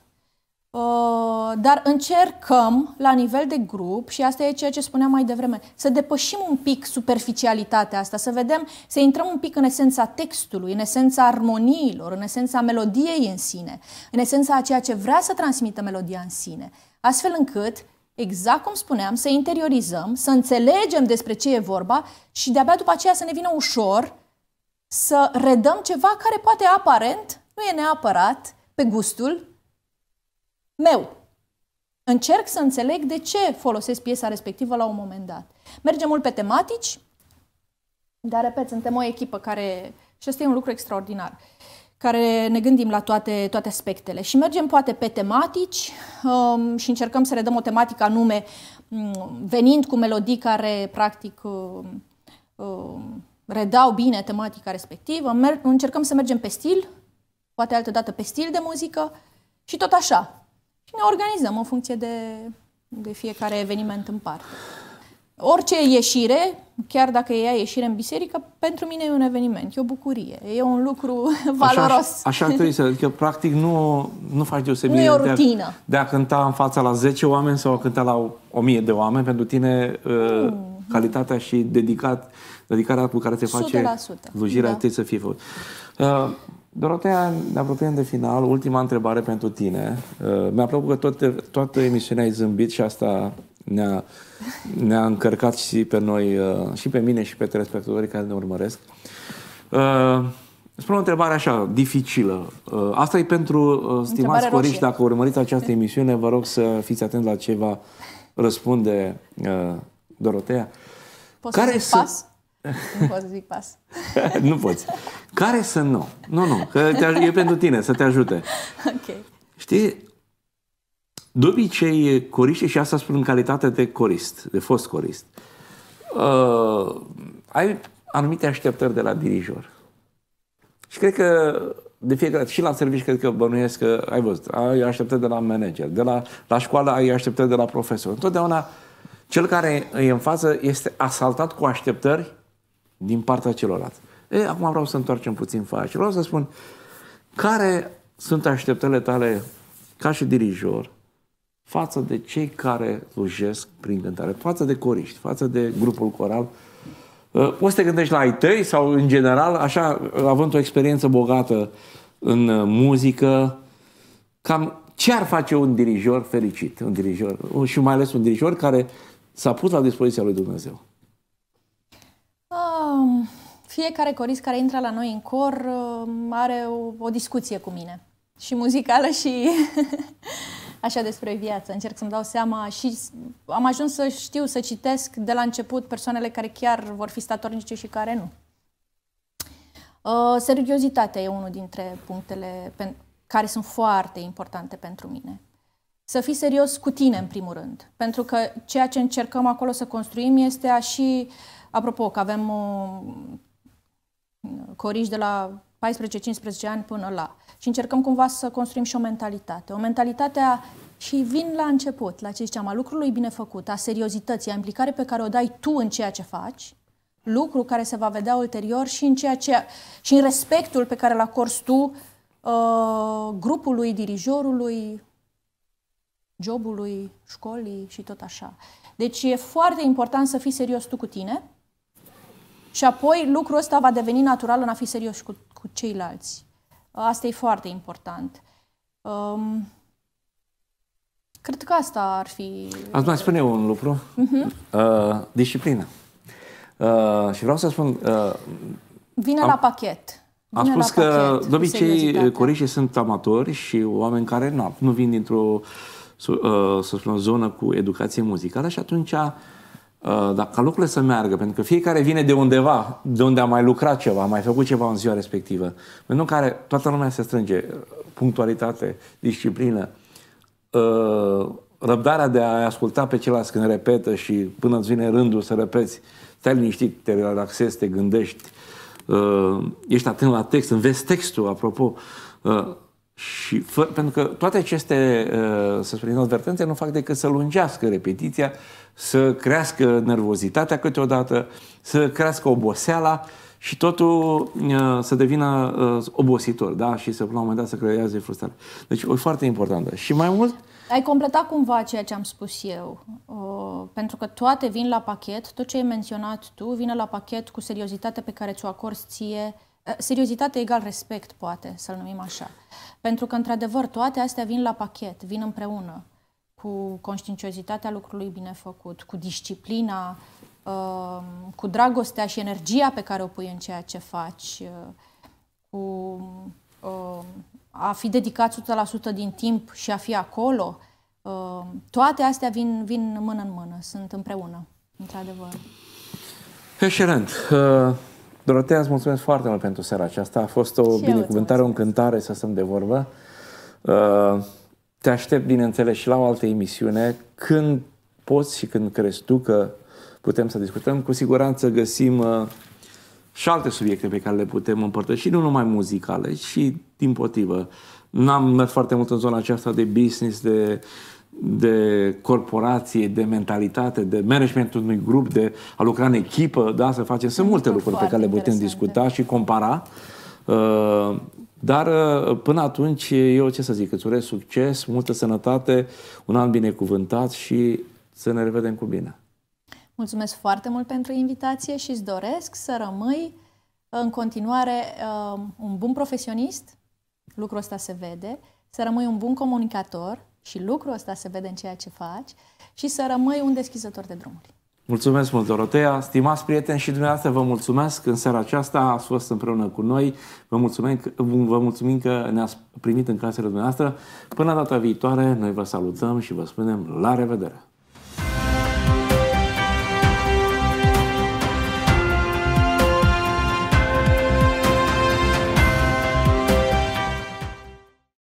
Speaker 2: Uh, dar încercăm, la nivel de grup, și asta e ceea ce spuneam mai devreme, să depășim un pic superficialitatea asta, să vedem, să intrăm un pic în esența textului, în esența armoniilor, în esența melodiei în sine, în esența a ceea ce vrea să transmită melodia în sine, astfel încât exact cum spuneam, să interiorizăm, să înțelegem despre ce e vorba și de-abia după aceea să ne vină ușor să redăm ceva care poate aparent nu e neapărat pe gustul meu. Încerc să înțeleg de ce folosesc piesa respectivă la un moment dat. Mergem mult pe tematici, dar, repet, suntem o echipă care... Și asta e un lucru extraordinar. Uh, care ne gândim la toate, toate aspectele și mergem poate pe tematici um, și încercăm să le dăm o tematică anume, um, venind cu melodii care practic um, um, redau bine tematica respectivă, Mer- încercăm să mergem pe stil, poate altă dată pe stil de muzică și tot așa. Și ne organizăm în funcție de, de fiecare eveniment în parte. Orice ieșire, chiar dacă e ea ieșire în biserică, pentru mine e un eveniment, e o bucurie, e un lucru valoros. Așa, așa trebuie să,
Speaker 1: adică practic nu, nu faci deosebire. Nu e o rutină. De a, de a cânta în fața la 10 oameni sau a cânta la 1000 de oameni, pentru tine uh, mm. calitatea și dedicat, dedicarea cu care te face 100%. slujirea da. trebuie să fie făcută. Uh, Dorotea, ne apropiem de final. Ultima întrebare pentru tine. Uh, mi-a plăcut că tot, toată emisiunea ai zâmbit și asta ne-a, ne-a încărcat și pe noi, uh, și pe mine și pe telespectatorii care ne urmăresc. Uh, spun o întrebare așa, dificilă. Uh, asta e pentru stimați coriști, dacă urmăriți această da. emisiune, vă rog să fiți atenți la ce va răspunde Dorotea. Poți Care să zic pas?
Speaker 2: nu pot zic pas.
Speaker 1: nu poți. Care să nu? Nu, nu, că te, e pentru tine, să te ajute. Ok. Știi, de obicei, coriște, și asta spun în calitate de corist, de fost corist, uh, ai anumite așteptări de la dirijor. Și cred că de fiecare dată, și la servici, cred că bănuiesc că ai văzut, ai așteptări de la manager, de la, la școală ai așteptări de la profesor. Întotdeauna cel care e în față este asaltat cu așteptări din partea celorlalți. E, acum vreau să întoarcem puțin față. și vreau să spun care sunt așteptările tale ca și dirijor, față de cei care slujesc prin cântare, față de coriști, față de grupul coral. Uh, poți să te gândești la ai tăi sau în general, așa, uh, având o experiență bogată în uh, muzică, cam ce ar face un dirijor fericit, un dirijor, și mai ales un dirijor care s-a pus la dispoziția lui Dumnezeu?
Speaker 2: Um, fiecare corist care intră la noi în cor are o, o discuție cu mine. Și muzicală și așa despre viață. Încerc să-mi dau seama și am ajuns să știu, să citesc de la început persoanele care chiar vor fi statornice și care nu. Uh, seriozitatea e unul dintre punctele care sunt foarte importante pentru mine. Să fii serios cu tine, în primul rând. Pentru că ceea ce încercăm acolo să construim este a și... Apropo, că avem uh, corici de la 14-15 ani până la. Și încercăm cumva să construim și o mentalitate. O mentalitate a, și vin la început, la ce ziceam, a lucrului bine făcut, a seriozității, a implicare pe care o dai tu în ceea ce faci, lucru care se va vedea ulterior și în, ceea ce, și în respectul pe care l-a acorzi tu uh, grupului, dirijorului, jobului, școlii și tot așa. Deci e foarte important să fii serios tu cu tine și apoi lucrul ăsta va deveni natural în a fi serios cu, cu ceilalți. Asta e foarte important. Um, cred că asta ar fi... Ați mai
Speaker 1: spune un lucru.
Speaker 2: Uh-huh.
Speaker 1: Uh, disciplină. Uh, și vreau să spun... Uh,
Speaker 2: Vine am... la pachet.
Speaker 1: Am spus că, de obicei, coreșii sunt amatori și oameni care nu, nu vin dintr-o, uh, să spun, zonă cu educație muzicală și atunci Uh, dar ca lucrurile să meargă, pentru că fiecare vine de undeva, de unde a mai lucrat ceva, a mai făcut ceva în ziua respectivă. În care toată lumea se strânge, punctualitate, disciplină, uh, răbdarea de a asculta pe celălalt când repetă și până îți vine rândul să repeți, stai liniștit, te relaxezi, te gândești, uh, ești atent la text, înveți textul, apropo, și fă, pentru că toate aceste, să spunem, advertențe nu fac decât să lungească repetiția să crească nervozitatea câteodată, să crească oboseala și totul uh, să devină uh, obositor, da? Și să, la un moment dat, să creează frustrare. Deci, e foarte importantă. Și mai mult...
Speaker 2: Ai completat cumva ceea ce am spus eu, uh, pentru că toate vin la pachet, tot ce ai menționat tu vine la pachet cu seriozitatea pe care ți-o acorzi ție, seriozitate egal respect, poate să-l numim așa. Pentru că, într-adevăr, toate astea vin la pachet, vin împreună cu conștiinciozitatea lucrului bine făcut, cu disciplina, um, cu dragostea și energia pe care o pui în ceea ce faci, uh, cu um, a fi dedicat 100% din timp și a fi acolo, um, toate astea vin, vin mână în mână, sunt împreună, într-adevăr.
Speaker 1: Excelent! Uh, Dorotea, îți mulțumesc foarte mult pentru seara aceasta. A fost o și binecuvântare, o încântare să stăm de vorbă. Uh, te aștept, bineînțeles, și la o altă emisiune, când poți și când crezi tu că putem să discutăm. Cu siguranță găsim uh, și alte subiecte pe care le putem împărtăși, nu numai muzicale, și din potrivă. N-am mers foarte mult în zona aceasta de business, de, de corporație, de mentalitate, de managementul unui grup, de a lucra în echipă, da, să facem. Sunt multe lucruri pe care le putem discuta și compara. Uh, dar uh, până atunci, eu ce să zic, îți urez succes, multă sănătate, un an binecuvântat și să ne revedem cu bine.
Speaker 2: Mulțumesc foarte mult pentru invitație și îți doresc să rămâi uh, în continuare uh, un bun profesionist, lucrul ăsta se vede, să rămâi un bun comunicator și lucrul ăsta se vede în ceea ce faci și să rămâi un deschizător de drumuri.
Speaker 1: Mulțumesc mult, Dorotea. Stimați prieteni și dumneavoastră, vă mulțumesc. În seara aceasta ați fost împreună cu noi. Vă mulțumim, vă mulțumim că ne-ați primit în casele dumneavoastră. Până data viitoare, noi vă salutăm și vă spunem la revedere!